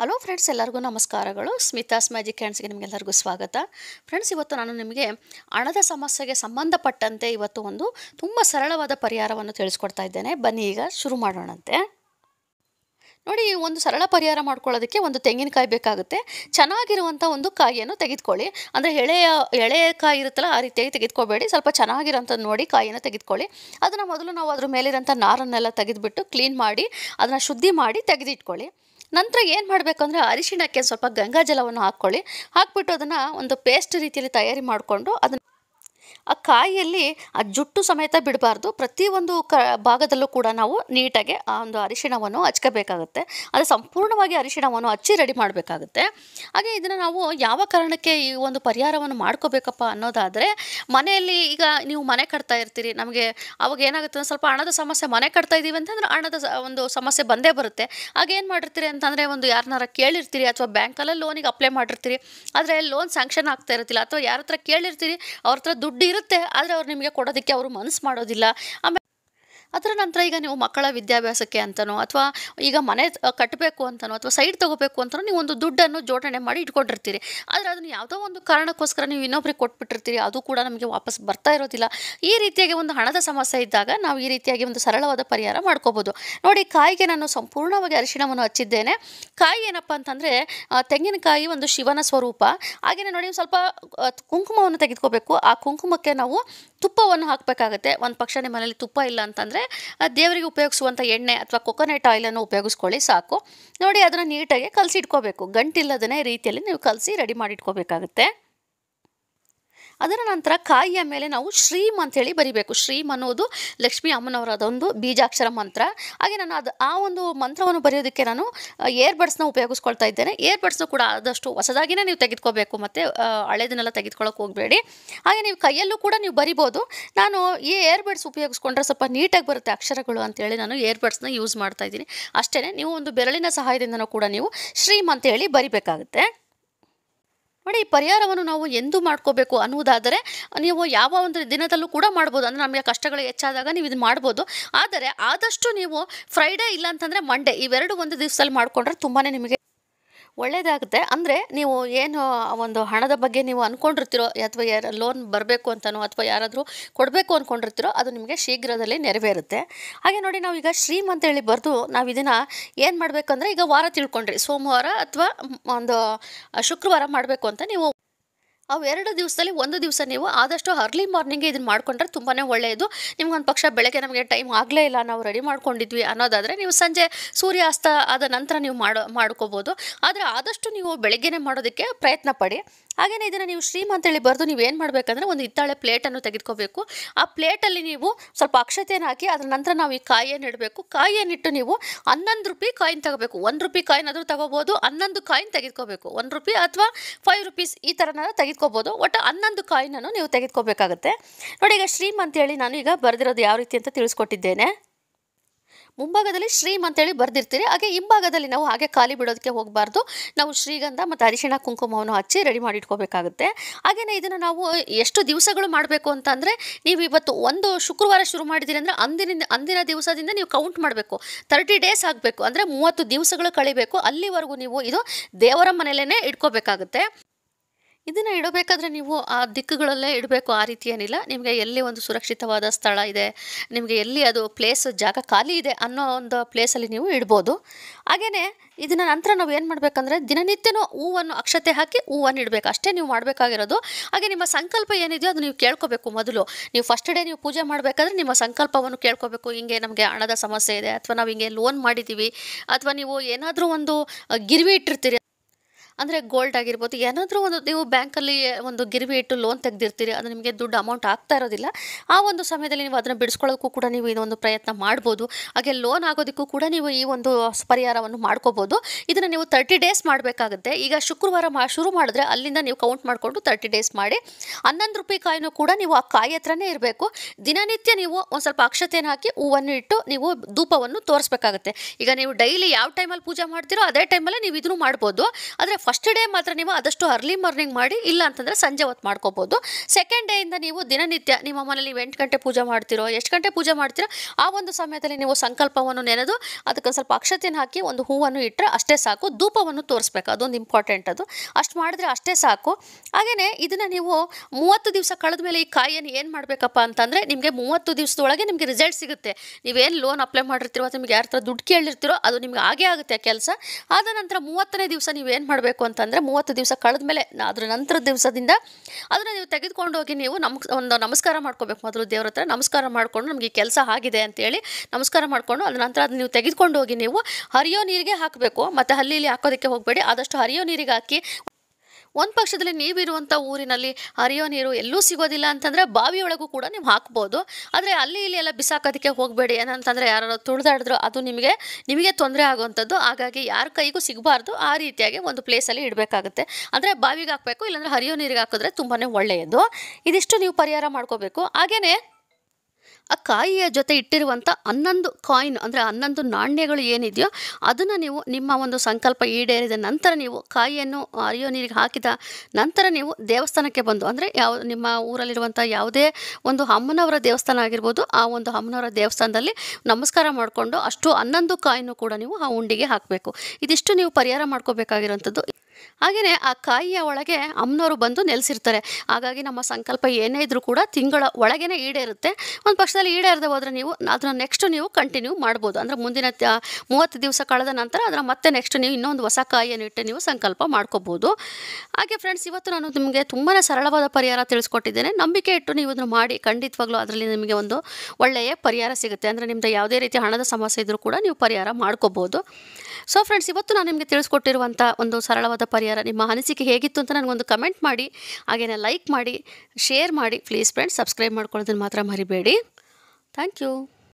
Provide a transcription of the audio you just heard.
hello friends ಎಲ್ಲರಿಗೂ ನಮಸ್ಕಾರಗಳು Smitha's magic ಹ್ಯಾಂಡ್ಸ್ಗೆ ನಿಮಗೆಲ್ಲರಿಗೂ ಸ್ವಾಗತ ಫ್ರೆಂಡ್ಸ್ ಇವತ್ತು ನಾನು ನಿಮಗೆ ಹಣದ ಸಮಸ್ಯೆಗೆ ಸಂಬಂಧಪಟ್ಟಂತೆ ಇವತ್ತು ಒಂದು ತುಂಬ ಸರಳವಾದ ಪರಿಹಾರವನ್ನು ತಿಳಿಸ್ಕೊಡ್ತಾ ಇದ್ದೇನೆ ಬನ್ನಿ ಈಗ ಶುರು ಮಾಡೋಣಂತೆ ನೋಡಿ ಒಂದು ಸರಳ ಪರಿಹಾರ ಮಾಡ್ಕೊಳ್ಳೋದಕ್ಕೆ ಒಂದು ತೆಂಗಿನಕಾಯಿ ಬೇಕಾಗುತ್ತೆ ಚೆನ್ನಾಗಿರುವಂಥ ಒಂದು ಕಾಯಿಯನ್ನು ತೆಗೆದುಕೊಳ್ಳಿ ಅಂದರೆ ಎಳೆಯ ಎಳೆಯ ಕಾಯಿ ಇರುತ್ತಲ್ಲ ಆ ರೀತಿಯಾಗಿ ತೆಗೆದುಕೋಬೇಡಿ ಸ್ವಲ್ಪ ಚೆನ್ನಾಗಿರೋಂಥದ್ದು ನೋಡಿ ಕಾಯಿಯನ್ನು ತೆಗೆದುಕೊಳ್ಳಿ ಅದನ್ನು ಮೊದಲು ನಾವು ಅದ್ರ ಮೇಲಿರೋಂಥ ನಾರನ್ನೆಲ್ಲ ತೆಗೆದುಬಿಟ್ಟು ಕ್ಲೀನ್ ಮಾಡಿ ಅದನ್ನು ಶುದ್ಧಿ ಮಾಡಿ ತೆಗೆದಿಟ್ಕೊಳ್ಳಿ ನಂತರ ಏನು ಮಾಡಬೇಕಂದ್ರೆ ಅರಿಶಿಣಕ್ಕೆ ಸ್ವಲ್ಪ ಗಂಗಾಜಲವನ್ನು ಹಾಕ್ಕೊಳ್ಳಿ ಹಾಕ್ಬಿಟ್ಟು ಅದನ್ನು ಒಂದು ಪೇಸ್ಟ್ ರೀತಿಯಲ್ಲಿ ತಯಾರಿ ಮಾಡಿಕೊಂಡು ಅದನ್ನು ಆ ಕಾಯಿಯಲ್ಲಿ ಆ ಜುಟ್ಟು ಸಮೇತ ಬಿಡಬಾರ್ದು ಪ್ರತಿಯೊಂದು ಕ ಭಾಗದಲ್ಲೂ ಕೂಡ ನಾವು ನೀಟಾಗಿ ಆ ಒಂದು ಅರಿಶಿಣವನ್ನು ಹಚ್ಕೋಬೇಕಾಗುತ್ತೆ ಅದು ಸಂಪೂರ್ಣವಾಗಿ ಅರಿಶಿಣವನ್ನು ಹಚ್ಚಿ ರೆಡಿ ಮಾಡಬೇಕಾಗುತ್ತೆ ಹಾಗೆ ಇದನ್ನು ನಾವು ಯಾವ ಕಾರಣಕ್ಕೆ ಈ ಒಂದು ಪರಿಹಾರವನ್ನು ಮಾಡ್ಕೋಬೇಕಪ್ಪ ಅನ್ನೋದಾದರೆ ಮನೆಯಲ್ಲಿ ಈಗ ನೀವು ಮನೆ ಕಟ್ತಾ ಇರ್ತೀರಿ ನಮಗೆ ಅವಾಗ ಏನಾಗುತ್ತೆ ಸ್ವಲ್ಪ ಹಣದ ಸಮಸ್ಯೆ ಮನೆ ಕಟ್ತಾ ಇದ್ದೀವಿ ಅಂತಂದ್ರೆ ಹಣದ ಒಂದು ಸಮಸ್ಯೆ ಬಂದೇ ಬರುತ್ತೆ ಆಗ ಏನು ಮಾಡಿರ್ತೀರಿ ಅಂತಂದರೆ ಒಂದು ಯಾರನ್ನಾರ ಕೇಳಿರ್ತೀರಿ ಅಥವಾ ಬ್ಯಾಂಕಲ್ಲೇ ಲೋನಿಗೆ ಅಪ್ಲೈ ಮಾಡಿರ್ತೀರಿ ಆದರೆ ಲೋನ್ ಸ್ಯಾಂಕ್ಷನ್ ಆಗ್ತಾ ಇರ್ತಿಲ್ಲ ಅಥವಾ ಯಾರ ಹತ್ರ ಕೇಳಿರ್ತೀರಿ ಅವ್ರ ಹತ್ರ ದುಡ್ಡು ದುಡ್ಡು ಇರುತ್ತೆ ಆದರೆ ಅವ್ರು ನಿಮಗೆ ಕೊಡೋದಕ್ಕೆ ಅವರು ಮನಸ್ಸು ಮಾಡೋದಿಲ್ಲ ಆಮೇಲೆ ಅದರ ನಂತರ ಈಗ ನೀವು ಮಕ್ಕಳ ವಿದ್ಯಾಭ್ಯಾಸಕ್ಕೆ ಅಂತನೋ ಅಥವಾ ಈಗ ಮನೆ ಕಟ್ಟಬೇಕು ಅಂತನೋ ಅಥವಾ ಸೈಡ್ ತೊಗೋಬೇಕು ಅಂತನೋ ನೀವು ಒಂದು ದುಡ್ಡನ್ನು ಜೋಡಣೆ ಮಾಡಿ ಇಟ್ಕೊಂಡಿರ್ತೀರಿ ಆದರೆ ಅದನ್ನು ಯಾವುದೋ ಒಂದು ಕಾರಣಕ್ಕೋಸ್ಕರ ನೀವು ಇನ್ನೊಬ್ರಿಗೆ ಕೊಟ್ಬಿಟ್ಟಿರ್ತೀರಿ ಅದು ಕೂಡ ನಮಗೆ ವಾಪಸ್ ಬರ್ತಾ ಇರೋದಿಲ್ಲ ಈ ರೀತಿಯಾಗಿ ಒಂದು ಹಣದ ಸಮಸ್ಯೆ ಇದ್ದಾಗ ನಾವು ಈ ರೀತಿಯಾಗಿ ಒಂದು ಸರಳವಾದ ಪರಿಹಾರ ಮಾಡ್ಕೋಬೋದು ನೋಡಿ ಕಾಯಿಗೆ ನಾನು ಸಂಪೂರ್ಣವಾಗಿ ಅರಿಶಿಣವನ್ನು ಹಚ್ಚಿದ್ದೇನೆ ಕಾಯಿ ಏನಪ್ಪ ಅಂತಂದರೆ ತೆಂಗಿನಕಾಯಿ ಒಂದು ಶಿವನ ಸ್ವರೂಪ ಹಾಗೆಯೇ ನೋಡಿ ಸ್ವಲ್ಪ ಕುಂಕುಮವನ್ನು ತೆಗೆದುಕೋಬೇಕು ಆ ಕುಂಕುಮಕ್ಕೆ ನಾವು ತುಪ್ಪವನ್ನು ಹಾಕಬೇಕಾಗತ್ತೆ ಒಂದು ಪಕ್ಷ ನಿಮ್ಮ ಮನೇಲಿ ತುಪ್ಪ ಇಲ್ಲ ಅಂತಂದರೆ ಆ ದೇವರಿಗೆ ಉಪಯೋಗಿಸುವಂಥ ಎಣ್ಣೆ ಅಥವಾ ಕೊಕೊನಟ್ ಆಯಿಲನ್ನು ಉಪಯೋಗಿಸ್ಕೊಳ್ಳಿ ಸಾಕು ನೋಡಿ ಅದನ್ನು ನೀಟಾಗಿ ಕಲಸಿ ಇಟ್ಕೋಬೇಕು ಗಂಟಿಲ್ಲದನೇ ರೀತಿಯಲ್ಲಿ ನೀವು ಕಲಸಿ ರೆಡಿ ಮಾಡಿಟ್ಕೋಬೇಕಾಗುತ್ತೆ ಅದರ ನಂತರ ಕಾಯಿಯ ಮೇಲೆ ನಾವು ಶ್ರೀಮ್ ಹೇಳಿ ಬರಿಬೇಕು ಶ್ರೀಮ್ ಅನ್ನೋದು ಲಕ್ಷ್ಮೀ ಅಮ್ಮನವರದೊಂದು ಬೀಜಾಕ್ಷರ ಮಂತ್ರ ಹಾಗೆ ನಾನು ಅದು ಆ ಒಂದು ಮಂತ್ರವನ್ನು ಬರೆಯೋದಕ್ಕೆ ನಾನು ಏರ್ಬಡ್ಸ್ನ ಉಪಯೋಗಿಸ್ಕೊಳ್ತಾ ಇದ್ದೇನೆ ಏರ್ಬಡ್ಸ್ನ ಕೂಡ ಆದಷ್ಟು ಹೊಸದಾಗಿನೇ ನೀವು ತೆಗೆದುಕೋಬೇಕು ಮತ್ತು ಹಳೆದನ್ನೆಲ್ಲ ತೆಗೆದುಕೊಳ್ಳೋಕೆ ಹೋಗಬೇಡಿ ಹಾಗೆ ನೀವು ಕೈಯಲ್ಲೂ ಕೂಡ ನೀವು ಬರಿಬೋದು ನಾನು ಈ ಏರ್ಬಡ್ಸ್ ಉಪಯೋಗಿಸ್ಕೊಂಡ್ರೆ ಸ್ವಲ್ಪ ನೀಟಾಗಿ ಬರುತ್ತೆ ಅಕ್ಷರಗಳು ಅಂತೇಳಿ ನಾನು ಏರ್ಬಡ್ಸ್ನ ಯೂಸ್ ಮಾಡ್ತಾ ಇದ್ದೀನಿ ಅಷ್ಟೇ ನೀವು ಒಂದು ಬೆರಳಿನ ಸಹಾಯದಿಂದನೂ ಕೂಡ ನೀವು ಶ್ರೀಮ್ ಹೇಳಿ ಬರಿಬೇಕಾಗುತ್ತೆ ಮಾಡಿ ಈ ಪರಿಹಾರವನ್ನು ನಾವು ಎಂದು ಮಾಡ್ಕೋಬೇಕು ಅನ್ನುವುದಾದರೆ ನೀವು ಯಾವ ಒಂದು ದಿನದಲ್ಲೂ ಕೂಡ ಮಾಡ್ಬೋದು ಅಂದರೆ ನಮಗೆ ಕಷ್ಟಗಳು ಹೆಚ್ಚಾದಾಗ ನೀವು ಇದು ಮಾಡ್ಬೋದು ಆದರೆ ಆದಷ್ಟು ನೀವು ಫ್ರೈಡೇ ಇಲ್ಲ ಅಂತಂದರೆ ಮಂಡೇ ಇವೆರಡು ಒಂದು ದಿವಸದಲ್ಲಿ ಮಾಡಿಕೊಂಡ್ರೆ ತುಂಬಾ ನಿಮಗೆ ಒಳ್ಳೆಯದಾಗುತ್ತೆ ಅಂದರೆ ನೀವು ಏನು ಒಂದು ಹಣದ ಬಗ್ಗೆ ನೀವು ಅಂದ್ಕೊಂಡಿರ್ತೀರೋ ಅಥವಾ ಯಾರು ಲೋನ್ ಬರಬೇಕು ಅಂತನೋ ಅಥವಾ ಯಾರಾದರೂ ಕೊಡಬೇಕು ಅಂದ್ಕೊಂಡಿರ್ತೀರೋ ಅದು ನಿಮಗೆ ಶೀಘ್ರದಲ್ಲಿ ನೆರವೇರುತ್ತೆ ಹಾಗೆ ನೋಡಿ ನಾವು ಈಗ ಶ್ರೀಮ್ ಅಂತೇಳಿ ಬರೆದು ನಾವು ಇದನ್ನು ಏನು ಮಾಡಬೇಕಂದ್ರೆ ಈಗ ವಾರ ತಿಳ್ಕೊಂಡ್ರಿ ಸೋಮವಾರ ಅಥವಾ ಒಂದು ಶುಕ್ರವಾರ ಮಾಡಬೇಕು ಅಂತ ನೀವು ಅವೆರಡು ದಿವಸದಲ್ಲಿ ಒಂದು ದಿವಸ ನೀವು ಆದಷ್ಟು ಅರ್ಲಿ ಮಾರ್ನಿಂಗೇ ಇದನ್ನು ಮಾಡ್ಕೊಂಡ್ರೆ ತುಂಬಾ ಒಳ್ಳೆಯದು ನಿಮ್ಗೊಂದು ಪಕ್ಷ ಬೆಳಗ್ಗೆ ನಮಗೆ ಟೈಮ್ ಆಗಲೇ ಇಲ್ಲ ನಾವು ರೆಡಿ ಮಾಡ್ಕೊಂಡಿದ್ವಿ ಅನ್ನೋದಾದರೆ ನೀವು ಸಂಜೆ ಸೂರ್ಯಾಸ್ತ ಆದ ನಂತರ ನೀವು ಮಾಡೋ ಮಾಡ್ಕೋಬೋದು ಆದರೆ ಆದಷ್ಟು ನೀವು ಬೆಳಗ್ಗೆನೇ ಮಾಡೋದಕ್ಕೆ ಪ್ರಯತ್ನ ಪಡಿ ಹಾಗೆಯೇ ಇದನ್ನು ನೀವು ಶ್ರೀಮಂತ ಹೇಳಿ ಬರೆದು ನೀವು ಏನು ಮಾಡಬೇಕಂದ್ರೆ ಒಂದು ಹಿತ್ತಾಳೆ ಪ್ಲೇಟನ್ನು ತೆಗೆದುಕೋಬೇಕು ಆ ಪ್ಲೇಟಲ್ಲಿ ನೀವು ಸ್ವಲ್ಪ ಅಕ್ಷತೆಯನ್ನು ಹಾಕಿ ಅದರ ನಂತರ ನಾವು ಈ ಕಾಯಿಯನ್ನು ಇಡಬೇಕು ಕಾಯಿಯನ್ನಿಟ್ಟು ನೀವು ಹನ್ನೊಂದು ರೂಪಾಯಿ ಕಾಯಿನ್ ತಗೋಬೇಕು ಒಂದು ರೂಪಾಯಿ ಕಾಯಿನ್ ಆದರೂ ತಗೋಬೋದು ಹನ್ನೊಂದು ಕಾಯಿನ್ ತೆಗೆದುಕೋಬೇಕು ಒಂದು ರೂಪಾಯಿ ಅಥವಾ ಫೈವ್ ರುಪೀಸ್ ಈ ಥರನ ತೆಗೆದುಕೋಬೋದು ಒಟ್ಟು ಹನ್ನೊಂದು ಕಾಯಿನನ್ನು ನೀವು ತೆಗೆದುಕೋಬೇಕಾಗುತ್ತೆ ನೋಡಿ ಈಗ ಶ್ರೀಮಂತ ಹೇಳಿ ನಾನು ಈಗ ಬರೆದಿರೋದು ಯಾವ ರೀತಿ ಅಂತ ತಿಳಿಸ್ಕೊಟ್ಟಿದ್ದೇನೆ ಮುಂಭಾಗದಲ್ಲಿ ಶ್ರೀಮ್ ಅಂತೇಳಿ ಬರ್ದಿರ್ತೀರಿ ಹಾಗೆ ಹಿಂಭಾಗದಲ್ಲಿ ನಾವು ಹಾಗೆ ಖಾಲಿ ಬಿಡೋದಕ್ಕೆ ಹೋಗಬಾರ್ದು ನಾವು ಶ್ರೀಗಂಧ ಮತ್ತು ಅರಿಶಿಣ ಕುಂಕುಮವನ್ನು ಹಚ್ಚಿ ರೆಡಿ ಮಾಡಿ ಇಟ್ಕೋಬೇಕಾಗುತ್ತೆ ಹಾಗೆಯೇ ಇದನ್ನು ನಾವು ಎಷ್ಟು ದಿವಸಗಳು ಮಾಡಬೇಕು ಅಂತಂದರೆ ನೀವು ಇವತ್ತು ಒಂದು ಶುಕ್ರವಾರ ಶುರು ಮಾಡಿದ್ದೀರಿ ಅಂದರೆ ಅಂದಿನಿಂದ ಅಂದಿನ ದಿವಸದಿಂದ ನೀವು ಕೌಂಟ್ ಮಾಡಬೇಕು ತರ್ಟಿ ಡೇಸ್ ಆಗಬೇಕು ಅಂದರೆ ಮೂವತ್ತು ದಿವಸಗಳು ಕಳಿಬೇಕು ಅಲ್ಲಿವರೆಗೂ ನೀವು ಇದು ದೇವರ ಮನೆಯಲ್ಲೇ ಇಟ್ಕೋಬೇಕಾಗುತ್ತೆ ಇದನ್ನು ಇಡಬೇಕಾದ್ರೆ ನೀವು ಆ ದಿಕ್ಕುಗಳಲ್ಲೇ ಇಡಬೇಕು ಆ ರೀತಿ ಏನಿಲ್ಲ ನಿಮಗೆ ಎಲ್ಲಿ ಒಂದು ಸುರಕ್ಷಿತವಾದ ಸ್ಥಳ ಇದೆ ನಿಮಗೆ ಎಲ್ಲಿ ಅದು ಪ್ಲೇಸ್ ಜಾಗ ಖಾಲಿ ಇದೆ ಅನ್ನೋ ಒಂದು ಪ್ಲೇಸಲ್ಲಿ ನೀವು ಇಡ್ಬೋದು ಹಾಗೆಯೇ ಇದನ್ನ ನಂತರ ನಾವು ಏನು ಮಾಡಬೇಕಂದ್ರೆ ದಿನನಿತ್ಯನೂ ಹೂವನ್ನು ಅಕ್ಷತೆ ಹಾಕಿ ಹೂವನ್ನು ಇಡಬೇಕು ಅಷ್ಟೇ ನೀವು ಮಾಡಬೇಕಾಗಿರೋದು ಹಾಗೆ ನಿಮ್ಮ ಸಂಕಲ್ಪ ಏನಿದೆಯೋ ಅದು ನೀವು ಕೇಳ್ಕೋಬೇಕು ಮೊದಲು ನೀವು ಫಸ್ಟ್ ಡೇ ನೀವು ಪೂಜೆ ಮಾಡಬೇಕಾದ್ರೆ ನಿಮ್ಮ ಸಂಕಲ್ಪವನ್ನು ಕೇಳ್ಕೋಬೇಕು ಹಿಂಗೆ ನಮಗೆ ಹಣದ ಸಮಸ್ಯೆ ಇದೆ ಅಥವಾ ನಾವು ಹಿಂಗೆ ಲೋನ್ ಮಾಡಿದ್ದೀವಿ ಅಥವಾ ನೀವು ಏನಾದರೂ ಒಂದು ಗಿರ್ವಿ ಇಟ್ಟಿರ್ತೀರಿ ಅಂದರೆ ಗೋಲ್ಡ್ ಆಗಿರ್ಬೋದು ಏನಾದರೂ ಒಂದು ನೀವು ಬ್ಯಾಂಕಲ್ಲಿ ಒಂದು ಗಿರಿವಿ ಇಟ್ಟು ಲೋನ್ ತೆಗೆದಿರ್ತೀರಿ ಅದು ನಿಮಗೆ ದುಡ್ಡು ಅಮೌಂಟ್ ಆಗ್ತಾ ಇರೋದಿಲ್ಲ ಆ ಒಂದು ಸಮಯದಲ್ಲಿ ನೀವು ಅದನ್ನು ಬಿಡಿಸ್ಕೊಳ್ಳೋಕ್ಕೂ ಕೂಡ ನೀವು ಇದೊಂದು ಪ್ರಯತ್ನ ಮಾಡ್ಬೋದು ಹಾಗೆ ಲೋನ್ ಆಗೋದಕ್ಕೂ ಕೂಡ ನೀವು ಈ ಒಂದು ಪರಿಹಾರವನ್ನು ಮಾಡ್ಕೋಬೋದು ಇದನ್ನು ನೀವು ತರ್ಟಿ ಡೇಸ್ ಮಾಡಬೇಕಾಗುತ್ತೆ ಈಗ ಶುಕ್ರವಾರ ಮಾ ಶುರು ಮಾಡಿದ್ರೆ ಅಲ್ಲಿಂದ ನೀವು ಕೌಂಟ್ ಮಾಡಿಕೊಂಡು ತರ್ಟಿ ಡೇಸ್ ಮಾಡಿ ಹನ್ನೊಂದು ರೂಪಾಯಿ ಕಾಯಿನೂ ಕೂಡ ನೀವು ಆ ಕಾಯಿ ಹತ್ರನೇ ಇರಬೇಕು ದಿನನಿತ್ಯ ನೀವು ಒಂದು ಸ್ವಲ್ಪ ಅಕ್ಷತೆಯನ್ನು ಹಾಕಿ ಹೂವನ್ನು ಇಟ್ಟು ನೀವು ಧೂಪವನ್ನು ತೋರಿಸ್ಬೇಕಾಗುತ್ತೆ ಈಗ ನೀವು ಡೈಲಿ ಯಾವ ಟೈಮಲ್ಲಿ ಪೂಜೆ ಮಾಡ್ತೀರೋ ಅದೇ ಟೈಮಲ್ಲೇ ನೀವು ಇದನ್ನು ಮಾಡ್ಬೋದು ಆದರೆ ಫಸ್ಟ್ ಡೇ ಮಾತ್ರ ನೀವು ಆದಷ್ಟು ಅರ್ಲಿ ಮಾರ್ನಿಂಗ್ ಮಾಡಿ ಇಲ್ಲ ಅಂತಂದರೆ ಸಂಜೆ ಹೊತ್ತು ಮಾಡ್ಕೋಬೋದು ಸೆಕೆಂಡ್ ಡೇಯಿಂದ ನೀವು ದಿನನಿತ್ಯ ನಿಮ್ಮ ಮನೇಲಿ ನೀವು ಎಂಟು ಗಂಟೆ ಪೂಜೆ ಮಾಡ್ತಿರೋ ಎಷ್ಟು ಗಂಟೆ ಪೂಜೆ ಮಾಡ್ತಿರೋ ಆ ಒಂದು ಸಮಯದಲ್ಲಿ ನೀವು ಸಂಕಲ್ಪವನ್ನು ನೆನೆದು ಅದಕ್ಕೆ ಸ್ವಲ್ಪ ಅಕ್ಷತೆಯನ್ನು ಹಾಕಿ ಒಂದು ಹೂವನ್ನು ಇಟ್ಟರೆ ಅಷ್ಟೇ ಸಾಕು ಧೂಪವನ್ನು ತೋರಿಸ್ಬೇಕು ಅದೊಂದು ಇಂಪಾರ್ಟೆಂಟ್ ಅದು ಅಷ್ಟು ಮಾಡಿದ್ರೆ ಅಷ್ಟೇ ಸಾಕು ಹಾಗೆಯೇ ಇದನ್ನು ನೀವು ಮೂವತ್ತು ದಿವಸ ಕಳೆದ ಮೇಲೆ ಈ ಕಾಯಿಯನ್ನು ಏನು ಮಾಡಬೇಕಪ್ಪ ಅಂತಂದರೆ ನಿಮಗೆ ಮೂವತ್ತು ದಿವಸದೊಳಗೆ ನಿಮಗೆ ರಿಸಲ್ಟ್ ಸಿಗುತ್ತೆ ನೀವೇನು ಲೋನ್ ಅಪ್ಲೈ ಮಾಡಿರ್ತೀರೋ ಅಥವಾ ನಿಮಗೆ ಯಾರ ಥರ ದುಡ್ಡು ಕೇಳಿರ್ತೀರೋ ಅದು ನಿಮ್ಗೆ ಆಗೇ ಆಗುತ್ತೆ ಕೆಲಸ ಆದ ನಂತರ ಮೂವತ್ತನೇ ದಿವಸ ನೀವೇನು ಮಾಡಬೇಕು ಮಾಡಬೇಕು ಅಂತಂದರೆ ಮೂವತ್ತು ದಿವಸ ಕಳೆದ ಮೇಲೆ ಅದರ ನಂತರ ದಿವಸದಿಂದ ಅದನ್ನು ನೀವು ತೆಗೆದುಕೊಂಡು ಹೋಗಿ ನೀವು ನಮ್ ಒಂದು ನಮಸ್ಕಾರ ಮಾಡ್ಕೋಬೇಕು ಮೊದಲು ದೇವ್ರ ಹತ್ರ ನಮಸ್ಕಾರ ಮಾಡಿಕೊಂಡು ನಮಗೆ ಕೆಲಸ ಆಗಿದೆ ಅಂತೇಳಿ ನಮಸ್ಕಾರ ಮಾಡಿಕೊಂಡು ಅದರ ನಂತರ ಅದನ್ನ ನೀವು ತೆಗೆದುಕೊಂಡು ಹೋಗಿ ನೀವು ಹರಿಯೋ ನೀರಿಗೆ ಹಾಕಬೇಕು ಮತ್ತು ಹಲ್ಲಿಲಿ ಹಾಕೋದಕ್ಕೆ ಹೋಗಬೇಡಿ ಆದಷ್ಟು ಹರಿಯೋ ನೀರಿಗೆ ಹಾಕಿ ಒಂದು ಪಕ್ಷದಲ್ಲಿ ನೀವಿರುವಂಥ ಊರಿನಲ್ಲಿ ಹರಿಯೋ ನೀರು ಎಲ್ಲೂ ಸಿಗೋದಿಲ್ಲ ಅಂತಂದರೆ ಬಾವಿಯೊಳಗೂ ಕೂಡ ನೀವು ಹಾಕ್ಬೋದು ಆದರೆ ಅಲ್ಲಿ ಇಲ್ಲಿ ಎಲ್ಲ ಬಿಸಾಕೋದಕ್ಕೆ ಹೋಗಬೇಡಿ ಏನಂತಂದರೆ ಯಾರು ತುಳಿದಾಡಿದ್ರು ಅದು ನಿಮಗೆ ನಿಮಗೆ ತೊಂದರೆ ಆಗುವಂಥದ್ದು ಹಾಗಾಗಿ ಯಾರ ಕೈಗೂ ಸಿಗಬಾರ್ದು ಆ ರೀತಿಯಾಗಿ ಒಂದು ಪ್ಲೇಸಲ್ಲಿ ಇಡಬೇಕಾಗುತ್ತೆ ಅಂದರೆ ಬಾವಿಗೆ ಹಾಕಬೇಕು ಇಲ್ಲಾಂದರೆ ಹರಿಯೋ ನೀರಿಗೆ ಹಾಕಿದ್ರೆ ತುಂಬಾ ಒಳ್ಳೆಯದು ಇದಿಷ್ಟು ನೀವು ಪರಿಹಾರ ಮಾಡ್ಕೋಬೇಕು ಹಾಗೆಯೇ ಆ ಕಾಯಿಯ ಜೊತೆ ಇಟ್ಟಿರುವಂಥ ಹನ್ನೊಂದು ಕಾಯಿನ್ ಅಂದರೆ ಹನ್ನೊಂದು ನಾಣ್ಯಗಳು ಏನಿದೆಯೋ ಅದನ್ನು ನೀವು ನಿಮ್ಮ ಒಂದು ಸಂಕಲ್ಪ ಈಡೇರಿದ ನಂತರ ನೀವು ಕಾಯಿಯನ್ನು ಅರಿಯೋ ನೀರಿಗೆ ಹಾಕಿದ ನಂತರ ನೀವು ದೇವಸ್ಥಾನಕ್ಕೆ ಬಂದು ಅಂದರೆ ಯಾವ ನಿಮ್ಮ ಊರಲ್ಲಿರುವಂಥ ಯಾವುದೇ ಒಂದು ಅಮ್ಮನವರ ದೇವಸ್ಥಾನ ಆಗಿರ್ಬೋದು ಆ ಒಂದು ಅಮ್ಮನವರ ದೇವಸ್ಥಾನದಲ್ಲಿ ನಮಸ್ಕಾರ ಮಾಡಿಕೊಂಡು ಅಷ್ಟು ಹನ್ನೊಂದು ಕಾಯಿನೂ ಕೂಡ ನೀವು ಆ ಉಂಡಿಗೆ ಹಾಕಬೇಕು ಇದಿಷ್ಟು ನೀವು ಪರಿಹಾರ ಮಾಡ್ಕೋಬೇಕಾಗಿರುವಂಥದ್ದು ಹಾಗೆಯೇ ಆ ಕಾಯಿಯ ಒಳಗೆ ಅಮ್ಮನವರು ಬಂದು ನೆಲೆಸಿರ್ತಾರೆ ಹಾಗಾಗಿ ನಮ್ಮ ಸಂಕಲ್ಪ ಏನೇ ಇದ್ರೂ ಕೂಡ ತಿಂಗಳ ಒಳಗೇ ಈಡೇರುತ್ತೆ ಒಂದು ಪಕ್ಷದಲ್ಲಿ ಈಡೇರದೆ ಹೋದರೆ ನೀವು ಅದನ್ನು ನೆಕ್ಸ್ಟ್ ನೀವು ಕಂಟಿನ್ಯೂ ಮಾಡ್ಬೋದು ಅಂದರೆ ಮುಂದಿನ ಮೂವತ್ತು ದಿವಸ ಕಳೆದ ನಂತರ ಅದರ ಮತ್ತೆ ನೆಕ್ಸ್ಟ್ ನೀವು ಇನ್ನೊಂದು ಹೊಸ ಕಾಯಿಯನ್ನು ಇಟ್ಟು ನೀವು ಸಂಕಲ್ಪ ಮಾಡ್ಕೋಬೋದು ಹಾಗೆ ಫ್ರೆಂಡ್ಸ್ ಇವತ್ತು ನಾನು ನಿಮಗೆ ತುಂಬಾ ಸರಳವಾದ ಪರಿಹಾರ ತಿಳಿಸ್ಕೊಟ್ಟಿದ್ದೇನೆ ನಂಬಿಕೆ ಇಟ್ಟು ನೀವು ಇದನ್ನು ಮಾಡಿ ಖಂಡಿತವಾಗ್ಲೂ ಅದರಲ್ಲಿ ನಿಮಗೆ ಒಂದು ಒಳ್ಳೆಯ ಪರಿಹಾರ ಸಿಗುತ್ತೆ ಅಂದರೆ ನಿಮ್ದು ಯಾವುದೇ ರೀತಿ ಹಣದ ಸಮಸ್ಯೆ ಇದ್ದರೂ ಕೂಡ ನೀವು ಪರಿಹಾರ ಮಾಡ್ಕೋಬೋದು ಸೊ ಫ್ರೆಂಡ್ಸ್ ಇವತ್ತು ನಾನು ನಿಮಗೆ ತಿಳಿಸ್ಕೊಟ್ಟಿರುವಂಥ ಒಂದು ಸರಳವಾದ ಪರಿಹಾರ ನಿಮ್ಮ ಅನಿಸಿಕೆ ಹೇಗಿತ್ತು ಅಂತ ನನಗೊಂದು ಕಮೆಂಟ್ ಮಾಡಿ ಹಾಗೆಯೇ ಲೈಕ್ ಮಾಡಿ ಶೇರ್ ಮಾಡಿ ಪ್ಲೀಸ್ ಫ್ರೆಂಡ್ಸ್ ಸಬ್ಸ್ಕ್ರೈಬ್ ಮಾಡ್ಕೊಳ್ಳೋದನ್ನು ಮಾತ್ರ ಮರಿಬೇಡಿ ಥ್ಯಾಂಕ್ ಯು